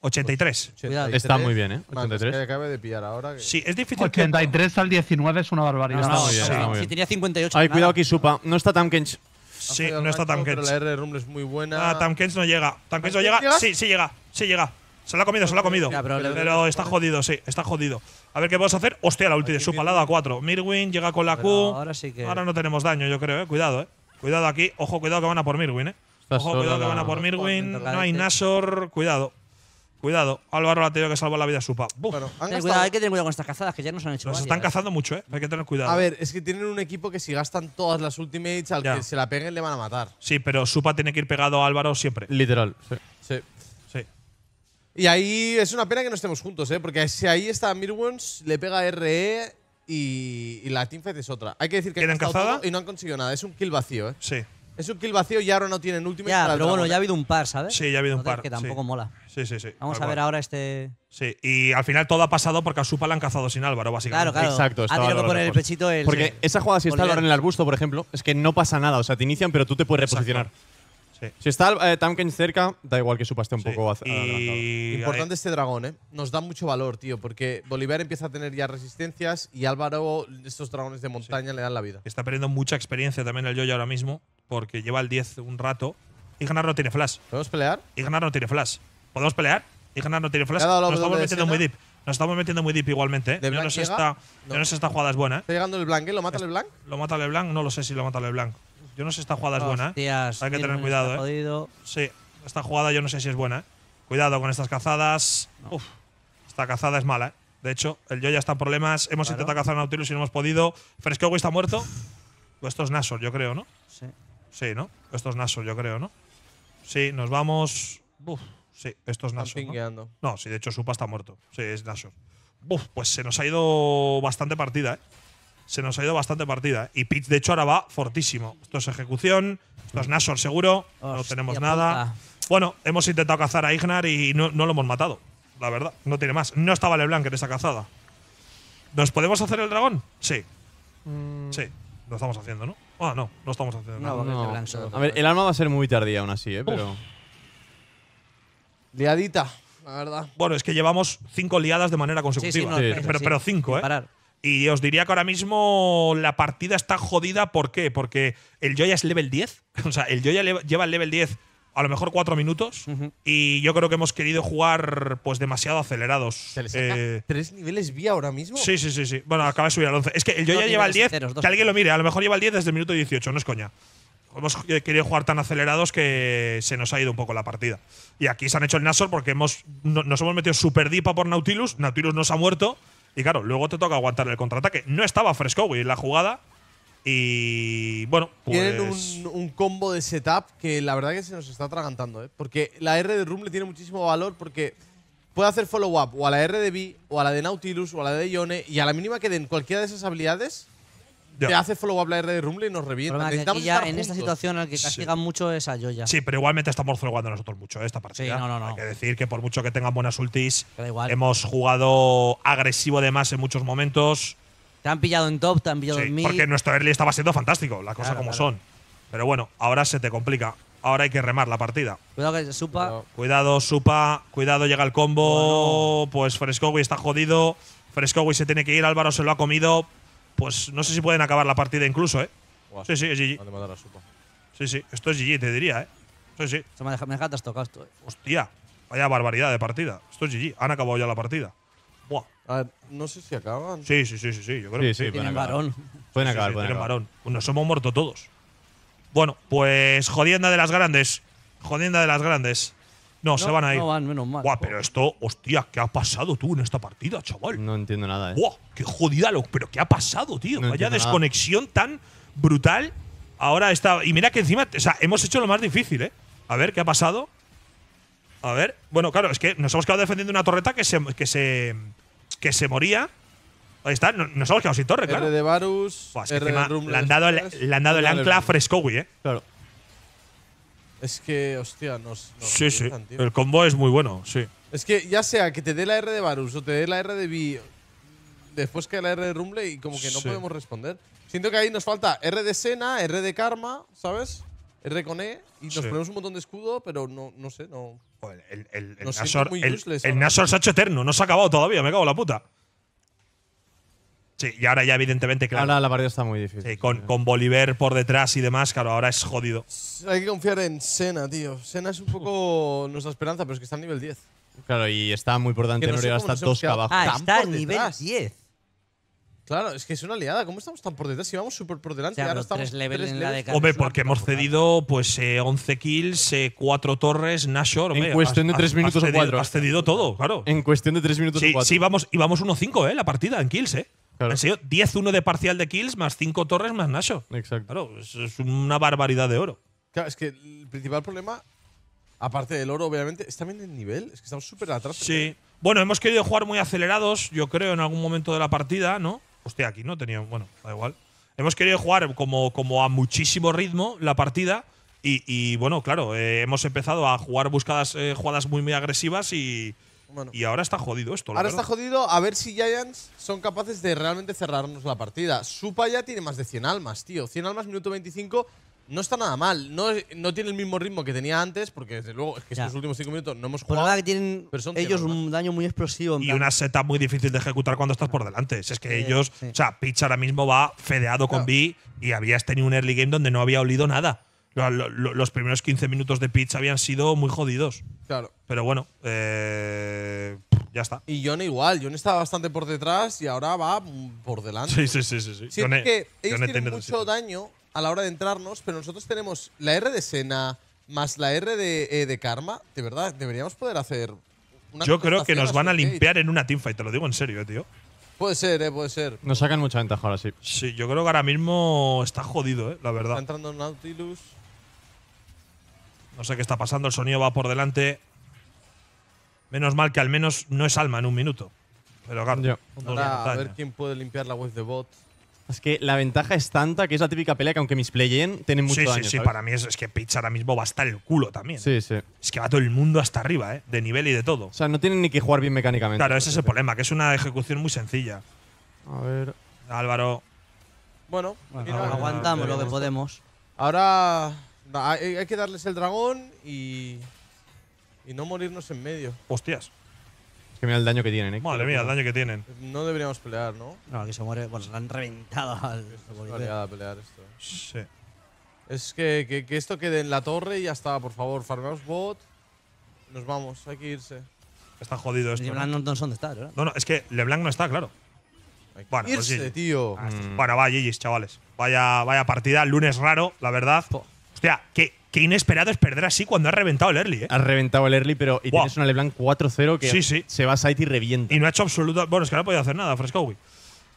83. Está muy bien, ¿eh? 83. de pillar ahora. Sí, es difícil. 83 al 19 es una barbaridad. sí. Si tenía 58. Ay, cuidado, Supa. No está Tamkench. Sí, no está Tamkench. la R de Rumble es muy buena. Ah, Tamkench no llega. ¿Tamkench no llega? Sí, sí llega. Sí llega. Se lo ha comido, se lo ha comido. pero, está jodido, sí, está jodido. A ver qué podemos hacer. Hostia, la ulti de al lado a 4. Mirwin llega con la Q. Ahora, sí que... ahora no tenemos daño, yo creo, eh. Cuidado, eh. Cuidado aquí. Ojo, cuidado que van a por Mirwin, eh. Ojo, cuidado que van a por Mirwin. No hay Nasor, Cuidado. Cuidado. Álvaro ha tenido que salvar la vida a Supa. hay que tener cuidado con estas cazadas que ya nos han hecho. Nos están cazando mucho, ¿eh? Hay que tener cuidado. A ver, es que tienen un equipo que si gastan todas las ultimates, al que se la peguen le van a matar. Sí, pero Supa tiene que ir pegado a Álvaro siempre. Literal, sí. Sí. Y ahí es una pena que no estemos juntos, ¿eh? Porque si ahí está Mirwins le pega RE y, la teamfight es otra. Hay que decir que han y no han conseguido nada. Es un kill vacío, ¿eh? Sí. Es un kill vacío y ahora no tienen último Ya, pero bueno, ya ha habido un par, ¿sabes? Sí, ya ha habido un par. Que tampoco mola. Sí, sí, Vamos a ver ahora este. Sí, y al final todo ha pasado porque a Supa la han cazado sin Álvaro, básicamente. Claro, claro. Exacto, ha tenido que poner el pechito el. Porque esa jugada, si está Álvaro en el arbusto, por ejemplo, es que no pasa nada. O sea, te inician, pero tú te puedes reposicionar. Si está eh, cerca, da igual que supaste un poco y... Importante este dragón, ¿eh? Nos da mucho valor, tío, porque Bolívar empieza a tener ya resistencias y Álvaro, estos dragones de montaña le dan la vida. Está perdiendo mucha experiencia también el Yoya ahora mismo, porque lleva el 10 un rato. Y no tiene flash. ¿Podemos pelear? Ignar no tiene flash. ¿Podemos pelear? ganar no tiene flash. Nos estamos metiendo muy deep. Nos estamos metiendo muy deep igualmente. Eh. De no, esta, esta jugada es buena. Eh. ¿Está llegando el Blanc, eh? ¿Lo mata el Blanc? ¿Lo mata el Blanc? No lo sé si lo mata el Blanc. Yo no sé si esta jugada es buena, Hay que tener cuidado, ¿eh? Sí, esta jugada yo no sé si es buena, Cuidado con estas cazadas. esta cazada es mala, ¿eh? De hecho, el ya está en problemas. Hemos intentado cazar a Nautilus y no hemos podido. hoy está muerto. Pues esto es Nasor, yo creo, ¿no? Sí. Sí, ¿no? Esto es Nasor, yo creo, ¿no? Sí, nos vamos. Uf. Sí, esto es Nasor. ¿no? sí, de hecho, Supa está muerto. Sí, es Nasor. Uf, pues se nos ha ido bastante partida, ¿eh? se nos ha ido bastante partida. ¿eh? Y pitch de hecho, ahora va fortísimo. Esto es ejecución, esto es Nashor seguro, no tenemos nada. Bueno, hemos intentado cazar a Ignar y no, lo hemos matado. La verdad, no tiene más. No estaba LeBlanc en esa cazada. ¿Nos podemos hacer el dragón? Sí. Mm. Sí, lo estamos haciendo, ¿no? Ah, no, no estamos haciendo nada. No, a ver, el arma va a ser muy tardía aún así, ¿eh? Pero... Liadita, la verdad. Bueno, es que llevamos cinco liadas de manera consecutiva. Pero, cinco, ¿eh? Y os diría que ahora mismo la partida está jodida. ¿Por qué? Porque el Joya es level 10. [laughs] O sea, el Joya lleva el level 10 a lo mejor 4 minutos. Y yo creo que hemos querido jugar pues demasiado acelerados. Eh. ¿Tres niveles vía ahora mismo? Sí, sí, sí, sí. Bueno, acaba de subir al 11. Es que el Joya lleva el 10. que alguien lo mire. A lo mejor lleva el 10 desde el minuto 18. No es coña. Hemos querido jugar tan acelerados que se nos ha ido un poco la partida. Y aquí se han hecho el Nasor porque hemos, nos hemos metido súper dipa por Nautilus. Nautilus nos ha muerto. Y claro, luego te toca aguantar el contraataque. No estaba fresco en la jugada. Y bueno, pues. Tienen un, combo de setup que la verdad que se nos está atragantando, ¿eh? Porque la R de Rumble tiene muchísimo valor porque puede hacer follow-up o a la R de B, o a la de Nautilus, o a la de Ione, y a la mínima que den cualquiera de esas habilidades, te hace follow a la de Rumble y nos revienta. en esta situación al que castigan mucho es a YoYa. Sí, pero igualmente estamos jugando nosotros mucho ¿eh? esta partida. Sí, Hay que decir que por mucho que tengan buenas ultis, hemos jugado agresivo de más en muchos momentos. Te han pillado en top, te han pillado en mid. Porque nuestro early estaba siendo fantástico, las cosas como son. Pero bueno, ahora se te complica. Ahora hay que remar la partida. Cuidado que Supa. Cuidado, Supa. Cuidado, llega el combo. Pues Frescowi está jodido. Frescowi se tiene que ir, Álvaro se lo ha comido pues no sé si pueden acabar la partida incluso, ¿eh? sí, sí, es GG. sí, sí, esto es GG, te diría, ¿eh? Sí, sí. me deja, me tocado esto, ¿eh? Hostia, vaya barbaridad de partida. Esto es GG, han acabado ya la partida. Buah. A ver, no sé si acaban. Sí, sí, sí, sí, sí yo creo. Sí, sí, varón. Pueden acabar, pueden varón. Nos hemos muerto todos. Bueno, pues jodienda de las grandes. Jodienda de las grandes. No, se van a ir. pero esto, hostia, ¿qué ha pasado tú en esta partida, chaval? No entiendo nada, eh. qué jodida, pero ¿qué ha pasado, tío? Vaya desconexión tan brutal. Ahora está. Y mira que encima, o sea, hemos hecho lo más difícil, eh. A ver, ¿qué ha pasado? A ver. Bueno, claro, es que nos hemos quedado defendiendo una torreta que se. que se. que se moría. Ahí está, nos hemos quedado sin torre, claro. de Varus, le, han dado el, le han dado el, ancla a Frescowi, eh. Claro. Es que, hostia, nos. sí, sí. El combo es muy bueno, sí. Es que ya sea que te dé la R de Varus o te dé la R de B después que la R de Rumble y como que no podemos responder. Siento que ahí nos falta R de Sena, R de Karma, ¿sabes? R con E y nos ponemos un montón de escudo, pero no, no sé, no. el, el, el, el, eterno, no se ha acabado todavía, me cago la puta. Sí, y ahora ya evidentemente, claro. Ahora la partida está muy difícil. Sí, con, con Bolívar por detrás y demás, claro, ahora es jodido. Hay que confiar en Sena, tío. Sena es un poco nuestra esperanza, pero es que está en nivel 10. Claro, y está muy por delante no Noriega, está dos que abajo. Ah, está a nivel 10. Claro, es que es una liada. ¿Cómo estamos tan por detrás? Si vamos súper por delante, ahora estamos tres en la de Hombre, porque hemos cedido pues 11 eh, kills, 4 eh, torres, Nashor. En cuestión de 3 minutos has, o 4. Has cedido todo, claro. En cuestión de 3 minutos o 4. Sí, vamos, y vamos 1-5, eh, la partida en kills, eh. Han sido 10-1 de parcial de kills, más 5 torres, más Nacho. Exacto. Claro, es, una barbaridad de oro. Claro, es que el principal problema, aparte del oro, obviamente, es también el nivel. Es que estamos súper atrás. Sí. Bueno, hemos querido jugar muy acelerados, yo creo, en algún momento de la partida, ¿no? Hostia, aquí no tenía. Bueno, da igual. Hemos querido jugar como, como a muchísimo ritmo la partida. Y, bueno, claro, eh, hemos empezado a jugar buscadas, eh, jugadas muy, muy agresivas y, y ahora está jodido esto. Ahora está jodido a ver si Giants son capaces de realmente cerrarnos la partida. Supa ya tiene más de 100 almas, tío. 100 almas, minuto 25. No está nada mal. No, no tiene el mismo ritmo que tenía antes, porque desde luego es que estos últimos 5 minutos no hemos jugado. Por nada que tienen ellos un daño muy explosivo. y una seta muy difícil de ejecutar cuando estás por delante. es que ellos. O sea, Pitch ahora mismo va fedeado con B y habías tenido un early game donde no había olido nada los primeros 15 minutos de pitch habían sido muy jodidos. Claro. Pero bueno, eh, ya está. Y John igual. John estaba bastante por detrás y ahora va por delante. Sí, sí, sí. sí, sí. mucho daño a la hora de entrarnos, pero nosotros tenemos la R de Sena más la R eh, de, Karma. De verdad, deberíamos poder hacer una Yo creo que nos van a limpiar en una teamfight, te lo digo en serio, eh, tío. Puede ser, eh, puede ser. Nos sacan mucha ventaja ahora sí. Sí, yo creo que ahora mismo está jodido, eh, la verdad. Está entrando en Nautilus. No sé qué está pasando, el sonido va por delante. Menos mal que al menos no es alma en un minuto. Pero claro, a ver quién puede limpiar la web de bot. Es que la ventaja es tanta que es la típica pelea que aunque mis playen tienen mucho sí, Sí, sí, para mí es, que Pitch ahora mismo va a estar el culo también. Sí, sí. Es que va todo el mundo hasta arriba, ¿eh? De nivel y de todo. O sea, no tienen ni que jugar bien mecánicamente. Claro, ese es el problema, que es una ejecución muy sencilla. A ver. Álvaro. Bueno, aguantamos lo que podemos. Ahora hay, que darles el dragón y. Y no morirnos en medio. Hostias. Es que mira el daño que tienen, ¿eh? Madre mía, el daño que tienen. No deberíamos pelear, ¿no? No, aquí se muere. Bueno, se han reventado al. Es pelear esto. ¿eh? Sí. Es que, que, esto quede en la torre y ya está, por favor. Farmeos bot. Nos vamos, hay que irse. Está jodido esto. LeBlanc no, no son de No, no, es que LeBlanc no está, claro. bueno, pues irse, tío. Ah, mm. Bueno, va, GG's, chavales. Vaya, vaya partida, lunes raro, la verdad. O sea, qué inesperado es perder así cuando ha reventado el early, ¿eh? Has reventado el early, pero y tienes una LeBlanc 4-0 que se va a site y revienta. Y no ha hecho absoluto. Bueno, es que no ha podido hacer nada, Frescowi.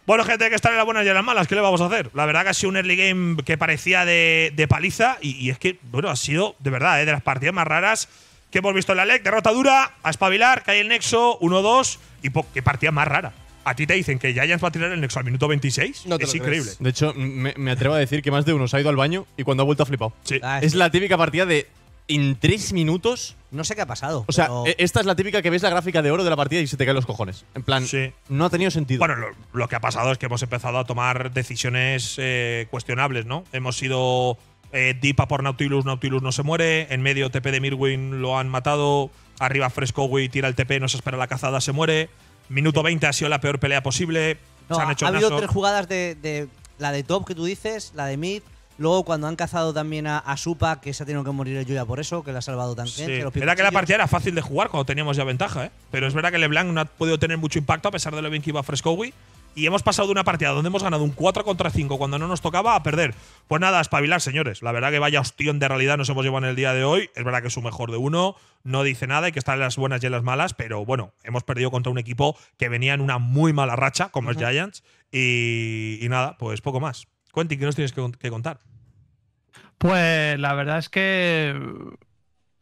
Bueno, gente, hay que estar en las buenas y en las malas. ¿Qué le vamos a hacer? La verdad que ha sido un early game que parecía de, paliza. Y, es que, bueno, ha sido, de verdad, ¿eh? de las partidas más raras que hemos visto en la LEC. Derrota dura, a espabilar, cae el nexo, 1-2. Y qué partida más rara a ti te dicen que ya va a tirar el Nexo al minuto 26. es increíble. De hecho, me, atrevo a decir que más de uno se ha ido al baño y cuando ha vuelto ha flipado. Ah, es la típica partida de en tres minutos. No sé qué ha pasado. O sea, e, esta es la típica que ves la gráfica de oro de la partida y se te caen los cojones. En plan, no ha tenido sentido. Bueno, lo, que ha pasado es que hemos empezado a tomar decisiones eh, cuestionables, ¿no? Hemos sido eh, por Nautilus, Nautilus no se muere, en medio TP de Mirwin lo han matado, arriba Frescoway tira el TP, no se espera la cazada, se muere, Minuto 20 ha sido la peor pelea posible. han hecho ha habido tres jugadas de, la de Top que tú dices, la de Mid. Luego, cuando han cazado también a, Supa, que se ha tenido que morir el Yuya por eso, que le ha salvado tan Era que la partida era fácil de jugar cuando teníamos ya ventaja, ¿eh? Pero es verdad que LeBlanc no ha podido tener mucho impacto a pesar de lo bien que iba Frescowi y hemos pasado de una partida donde hemos ganado un 4 contra 5 cuando no nos tocaba a perder. Pues nada, espabilar, señores. La verdad que vaya hostión de realidad nos hemos llevado en el día de hoy. Es verdad que es su mejor de uno, no dice nada, y que estar en las buenas y en las malas, pero bueno, hemos perdido contra un equipo que venía en una muy mala racha, como los Giants, y, nada, pues poco más. Cuenti, ¿qué nos tienes que, contar? Pues la verdad es que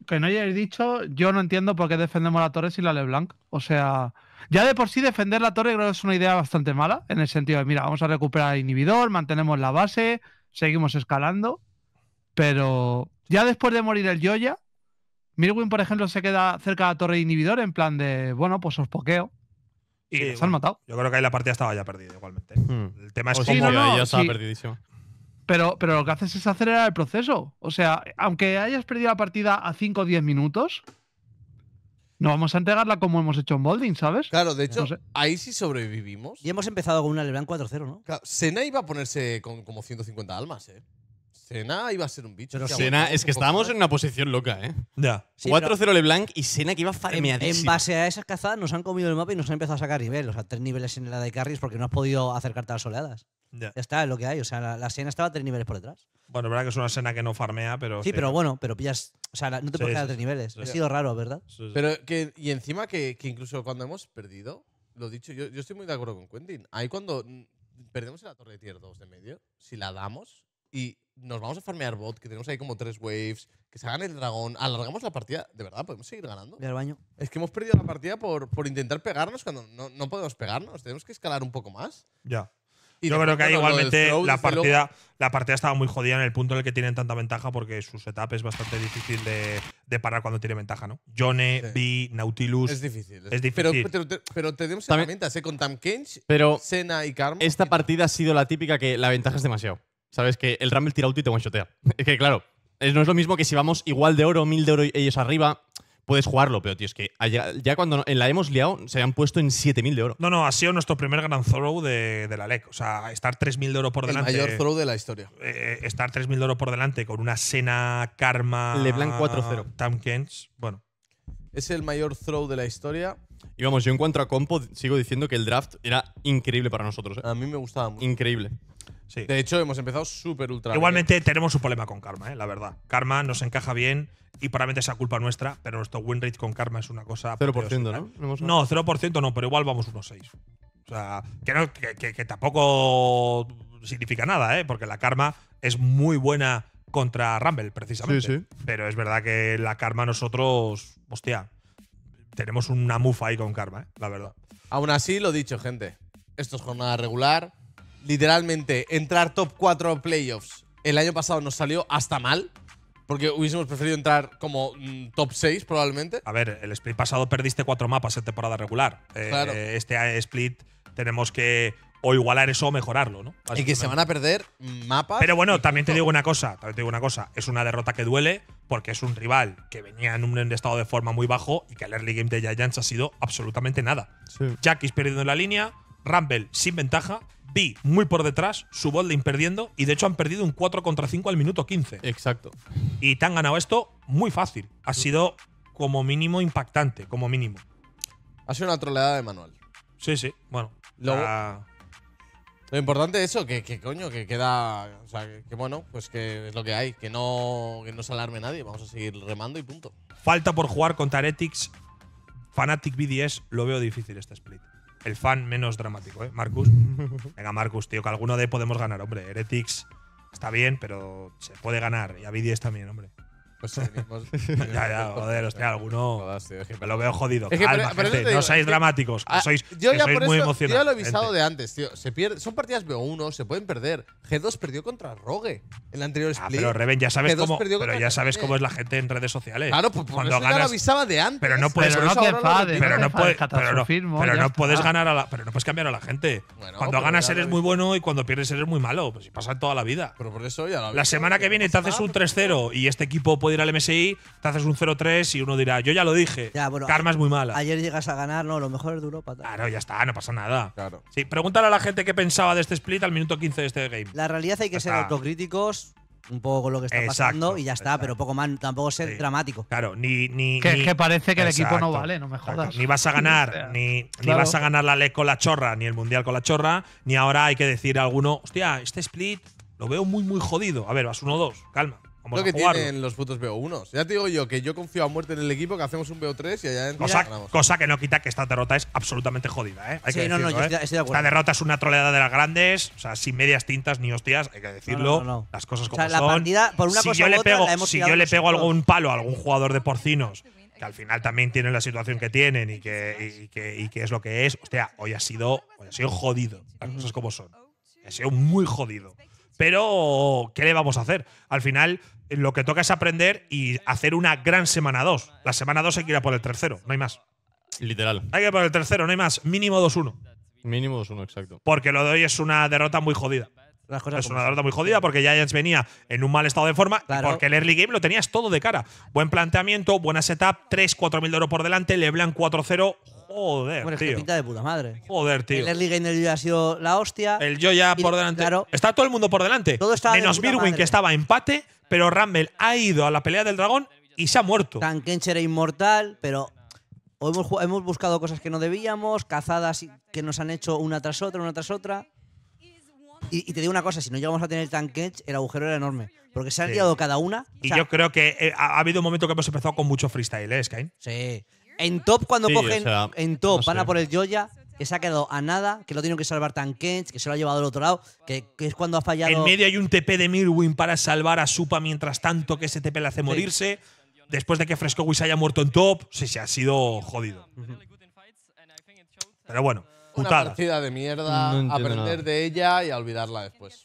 que no hayáis dicho, yo no entiendo por qué defendemos a la Torres y la LeBlanc. O sea, ya de por sí defender la torre creo que es una idea bastante mala, en el sentido de, mira, vamos a recuperar el inhibidor, mantenemos la base, seguimos escalando, pero ya después de morir el Joya, Mirwin, por ejemplo, se queda cerca de la torre inhibidor en plan de, bueno, pues os pokeo. Y se han matado. Yo creo que ahí la partida estaba ya perdida igualmente. Hmm. El tema es ya estaba perdidísimo. Pero, pero lo que haces es acelerar el proceso. O sea, aunque hayas perdido la partida a 5 o 10 minutos, no vamos a entregarla como hemos hecho en Bolding, ¿sabes? Claro, de hecho, ahí sí sobrevivimos. Y hemos empezado con una Leblanc 4-0, ¿no? Sena iba a ponerse con como 150 almas, ¿eh? Sena iba a ser un bicho. Pero Sena, es que estábamos en una posición loca, ¿eh? Ya. 4-0 Leblanc y Sena que iba a… En, en base a esas cazadas nos han comido el mapa y nos han empezado a sacar niveles. O sea, tres niveles en la de carries porque no has podido acercarte a las oleadas. Ya. está, es lo que hay. O sea, la, escena estaba a tres niveles por detrás. Bueno, es verdad que es una escena que no farmea, pero. Sí, pero bueno, pero pillas. O sea, no te puedes a tres niveles. Ha sido raro, ¿verdad? Pero que, y encima que, incluso cuando hemos perdido, lo dicho, yo, yo estoy muy de acuerdo con Quentin. Ahí cuando perdemos en la torre de tier 2 de medio, si la damos y nos vamos a farmear bot, que tenemos ahí como tres waves, que se hagan el dragón, alargamos la partida, de verdad, podemos seguir ganando. baño. Es que hemos perdido la partida por, por intentar pegarnos cuando no, no podemos pegarnos, tenemos que escalar un poco más. Ya. Yo creo que igualmente la partida, la partida estaba muy jodida en el punto en el que tienen tanta ventaja porque su setup es bastante difícil de, parar cuando tiene ventaja, ¿no? Jone, Nautilus. Es difícil. Es, difícil. Pero, pero, tenemos También, herramientas, Con Tam Kench, pero Sena y Karma. Esta partida ha sido la típica que la ventaja es demasiado. Sabes que el Rumble tira auto y te one-shotea. Es que, claro, no es lo mismo que si vamos igual de oro, mil de oro ellos arriba puedes jugarlo, pero tío, es que ya cuando en la hemos liado se han puesto en 7.000 de oro. No, no, ha sido nuestro primer gran throw de, la LEC. O sea, estar 3.000 de oro por delante. El mayor throw de la historia. Eh, eh, estar 3.000 de oro por delante con una Sena, Karma. Leblanc 4-0. Tamkens. Bueno. Es el mayor throw de la historia. Y vamos, yo en cuanto a compo, sigo diciendo que el draft era increíble para nosotros. ¿eh? A mí me gustaba mucho. Increíble. De hecho, hemos empezado súper ultra. Igualmente tenemos un problema con Karma, eh, la verdad. Karma nos encaja bien y probablemente sea culpa nuestra, pero nuestro win rate con Karma es una cosa… 0%, ¿eh? ¿no? ¿no? 0% no, pero igual vamos unos 6. O sea, que, tampoco significa nada, ¿eh? porque la Karma es muy buena contra Rumble, precisamente. Sí, sí. Pero es verdad que la Karma nosotros, hostia, tenemos una mufa ahí con Karma, ¿eh? la verdad. Aún así, lo dicho, gente. Esto es jornada regular literalmente entrar top 4 playoffs el año pasado nos salió hasta mal. Porque hubiésemos preferido entrar como mm, top 6 probablemente. A ver, el split pasado perdiste cuatro mapas en temporada regular. Eh, claro. este eh, split tenemos que o igualar eso o mejorarlo, ¿no? Y que se van a perder mapas. Pero bueno, también te digo una cosa, también te digo una cosa, es una derrota que duele porque es un rival que venía en un estado de forma muy bajo y que el early game de Giants ha sido absolutamente nada. Sí. Jack en perdiendo la línea, Rumble sin ventaja vi muy por detrás, su Botling perdiendo y de hecho han perdido un 4 contra 5 al minuto 15. Exacto. Y te han ganado esto muy fácil. Ha sido como mínimo impactante, como mínimo. Ha sido una troleada de manual. Sí, sí, bueno. Lo importante es eso, que, coño, que queda. O sea, que, bueno, pues que es lo que hay, que no, se alarme nadie, vamos a seguir remando y punto. Falta por jugar contra Fnatic Fanatic BDS, lo veo difícil este split el fan menos dramático, ¿eh? Marcus. [laughs] Venga, Marcus, tío, que alguno de podemos ganar, hombre. Heretics está bien, pero se puede ganar. Y es también, hombre. Pues [laughs] ya, ya, joder, hostia, alguno. me lo veo jodido. Calma, e-, gente, no, seáis dramáticos, ah, sois, yo ya muy emocionados. Yo lo he avisado de antes, tío. son partidas B1, se pueden perder. G2 perdió contra Rogue en la anterior ah, split. Pero Reven, ya sabes cómo. es la gente en redes sociales. Claro, pues por pues cuando eso ganas, lo avisaba de antes. Pero no puedes pero no puedes, cambiar a la gente. cuando ganas eres muy bueno y cuando pierdes eres muy malo. Pues si pasa toda la vida. La semana que viene te haces un 3-0 y este equipo puede ir al MSI, te haces un 0-3 y uno dirá, yo ya lo dije, karma es muy mala. Ayer llegas a ganar, no, lo mejor es de Europa. Claro, ya está, no pasa nada. Sí, pregúntale a la gente qué pensaba de este split al minuto 15 de este game. La realidad hay que ser autocríticos, un poco con lo que está pasando y ya está, pero poco más, tampoco ser dramático. Claro, ni. ni que, parece que el equipo no vale, no me jodas. Ni vas a ganar, [laughs] ni, vas a ganar la LEC con la chorra, ni el mundial con la chorra, ni ahora hay que decir a alguno, hostia, este split lo veo muy, muy jodido. A ver, vas 1-2, calma. Vamos lo que tienen los putos BO1. Ya te digo yo que yo confío a muerte en el equipo, que hacemos un BO3 y allá en cosa, que no quita que esta derrota es absolutamente jodida, ¿eh? ¿eh? estoy de Esta derrota es una troleada de las grandes, o sea, sin medias tintas ni hostias, hay que decirlo. las cosas como o son. si yo le pego, si yo le pego algún palo a algún jugador de porcinos que al final también tienen la situación que tienen y que, y es lo que es. Hostia, hoy ha sido, hoy ha sido jodido. Las cosas como son. Ha sido muy jodido. Pero, ¿qué le vamos a hacer? Al final, lo que toca es aprender y hacer una gran semana 2. La semana 2 hay que ir a por el tercero, no hay más. Literal. Hay que ir por el tercero, no hay más. Mínimo 2-1. Mínimo 2-1, exacto. Porque lo de hoy es una derrota muy jodida. Las cosas es una derrota muy jodida porque Giants venía en un mal estado de forma porque el early game lo tenías todo de cara. Buen planteamiento, buena setup, 3-4 mil de oro por delante, LeBlanc 4-0, Joder, tío. Que pinta de puta madre. Joder, tío. El early game ha sido la hostia. El ya por delante. está todo el mundo por delante. Todo menos Birwin, que estaba empate, pero Rumble ha ido a la pelea del dragón y se ha muerto. Tankench era inmortal, pero hemos, hemos, buscado cosas que no debíamos, cazadas que nos han hecho una tras otra, una tras otra. Y, te digo una cosa, si no llegamos a tener el Tankench, el agujero era enorme. Porque se han liado cada una. Y yo creo que eh, ha habido un momento que hemos empezado con mucho freestyle, ¿eh, Sí. En top, cuando cogen. en top, van a por el Joya, que se ha quedado a nada, que lo tienen que salvar Kench, que se lo ha llevado al otro lado, que, es cuando ha fallado. En medio hay un TP de Mirwin para salvar a Supa mientras tanto que ese TP le hace morirse. Después de que Fresco Frescowis haya muerto en top, sí, se ha sido jodido. Pero bueno, Una partida de mierda, aprender de ella y olvidarla después.